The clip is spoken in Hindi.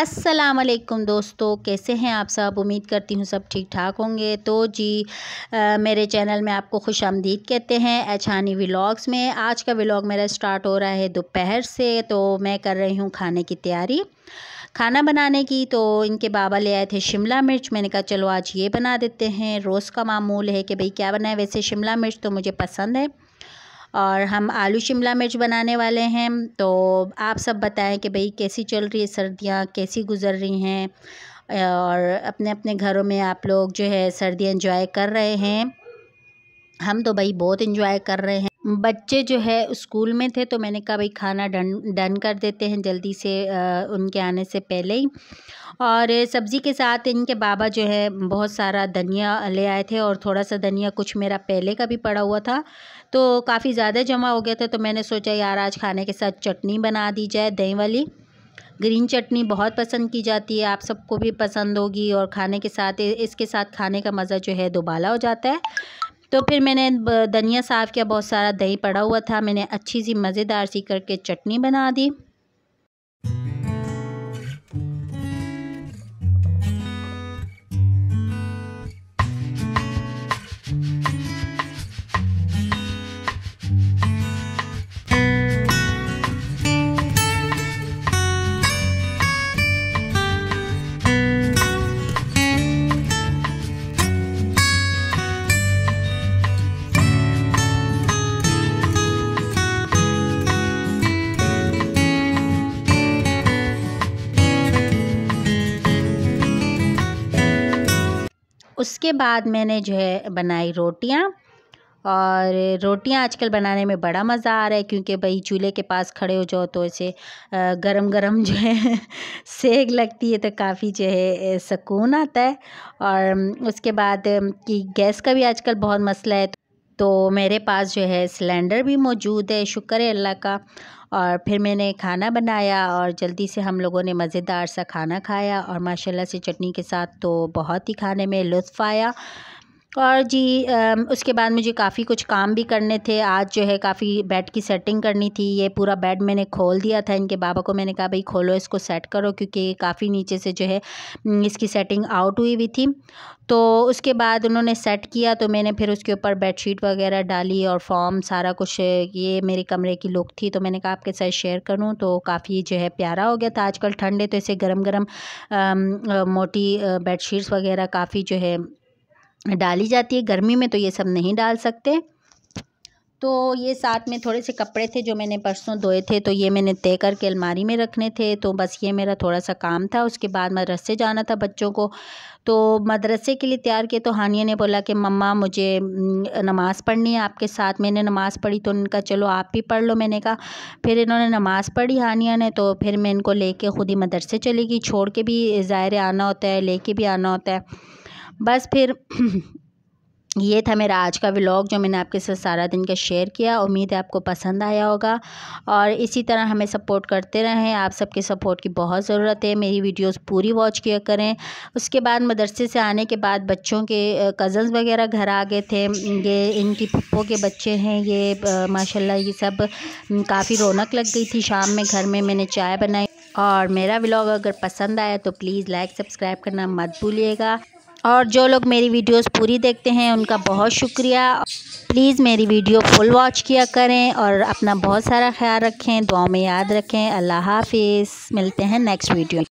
अस्सलाम वालेकुम दोस्तों कैसे हैं आप सब उम्मीद करती हूँ सब ठीक ठाक होंगे तो जी आ, मेरे चैनल में आपको खुश आमदीद कहते हैं अछानी व्लॉग्स में आज का व्लाग मेरा स्टार्ट हो रहा है दोपहर से तो मैं कर रही हूँ खाने की तैयारी खाना बनाने की तो इनके बाबा ले आए थे शिमला मिर्च मैंने कहा चलो आज ये बना देते हैं रोज़ का मामूल है कि भाई क्या बनाए वैसे शिमला मिर्च तो मुझे पसंद है और हम आलू शिमला मिर्च बनाने वाले हैं तो आप सब बताएं कि भाई कैसी चल रही है सर्दियाँ कैसी गुजर रही हैं और अपने अपने घरों में आप लोग जो है सर्दी इन्जॉय कर रहे हैं हम तो भाई बहुत इन्जॉय कर रहे हैं बच्चे जो है स्कूल में थे तो मैंने कहा भाई खाना डन डन कर देते हैं जल्दी से उनके आने से पहले ही और सब्ज़ी के साथ इनके बाबा जो है बहुत सारा धनिया ले आए थे और थोड़ा सा धनिया कुछ मेरा पहले का भी पड़ा हुआ था तो काफ़ी ज़्यादा जमा हो गया था तो मैंने सोचा यार आज खाने के साथ चटनी बना दी जाए दही वाली ग्रीन चटनी बहुत पसंद की जाती है आप सबको भी पसंद होगी और खाने के साथ इसके साथ खाने का मज़ा जो है दोबाला हो जाता है तो फिर मैंने धनिया साफ़ किया बहुत सारा दही पड़ा हुआ था मैंने अच्छी सी मज़ेदार सी करके चटनी बना दी उसके बाद मैंने जो है बनाई रोटियाँ और रोटियां आजकल बनाने में बड़ा मज़ा आ रहा है क्योंकि भाई चूल्हे के पास खड़े हो जाओ तो ऐसे गरम गरम जो है सेक लगती है तो काफ़ी जो है सुकून आता है और उसके बाद कि गैस का भी आजकल बहुत मसला है तो मेरे पास जो है सिलेंडर भी मौजूद है शुक्र है अल्लाह का और फिर मैंने खाना बनाया और जल्दी से हम लोगों ने मज़ेदार सा खाना खाया और माशाल्लाह से चटनी के साथ तो बहुत ही खाने में लुत्फ़ आया और जी उसके बाद मुझे काफ़ी कुछ काम भी करने थे आज जो है काफ़ी बेड की सेटिंग करनी थी ये पूरा बेड मैंने खोल दिया था इनके बाबा को मैंने कहा भाई खोलो इसको सेट करो क्योंकि काफ़ी नीचे से जो है इसकी सेटिंग आउट हुई हुई थी तो उसके बाद उन्होंने सेट किया तो मैंने फिर उसके ऊपर बेडशीट वगैरह डाली और फॉर्म सारा कुछ ये मेरे कमरे की लुक थी तो मैंने कहा आपके साथ शेयर करूँ तो काफ़ी जो है प्यारा हो गया था आजकल ठंड है तो इसे गर्म गर्म मोटी बेडशीट्स वगैरह काफ़ी जो है डाली जाती है गर्मी में तो ये सब नहीं डाल सकते तो ये साथ में थोड़े से कपड़े थे जो मैंने परसों धोए थे तो ये मैंने तय करके अलमारी में रखने थे तो बस ये मेरा थोड़ा सा काम था उसके बाद मदरसे जाना था बच्चों को तो मदरसे के लिए तैयार किए तो हानिया ने बोला कि मम्मा मुझे नमाज़ पढ़नी है आपके साथ मैंने नमाज़ पढ़ी तो उनका चलो आप भी पढ़ लो मैंने कहा फिर इन्होंने नमाज़ पढ़ी हानिया ने तो फिर मैं इनको ले कर ख़ुद ही मदरसे चली गई छोड़ के भी ज़ाहिर आना होता है ले भी आना होता है बस फिर ये था मेरा आज का व्लॉग जो मैंने आपके साथ सारा दिन का शेयर किया उम्मीद है आपको पसंद आया होगा और इसी तरह हमें सपोर्ट करते रहें आप सबके सपोर्ट की बहुत ज़रूरत है मेरी वीडियोस पूरी वॉच किया करें उसके बाद मदरसे से आने के बाद बच्चों के कज़न्स वगैरह घर आ गए थे ये इनकी पप्पो के बच्चे हैं ये माशाल्लाह ये सब काफ़ी रौनक लग गई थी शाम में घर में मैंने चाय बनाई और मेरा व्लॉग अगर पसंद आया तो प्लीज़ लाइक सब्सक्राइब करना मत भूलिएगा और जो लोग मेरी वीडियोस पूरी देखते हैं उनका बहुत शुक्रिया प्लीज़ मेरी वीडियो फुल वॉच किया करें और अपना बहुत सारा ख्याल रखें दुआ में याद रखें अल्लाह हाफिज़ मिलते हैं नेक्स्ट वीडियो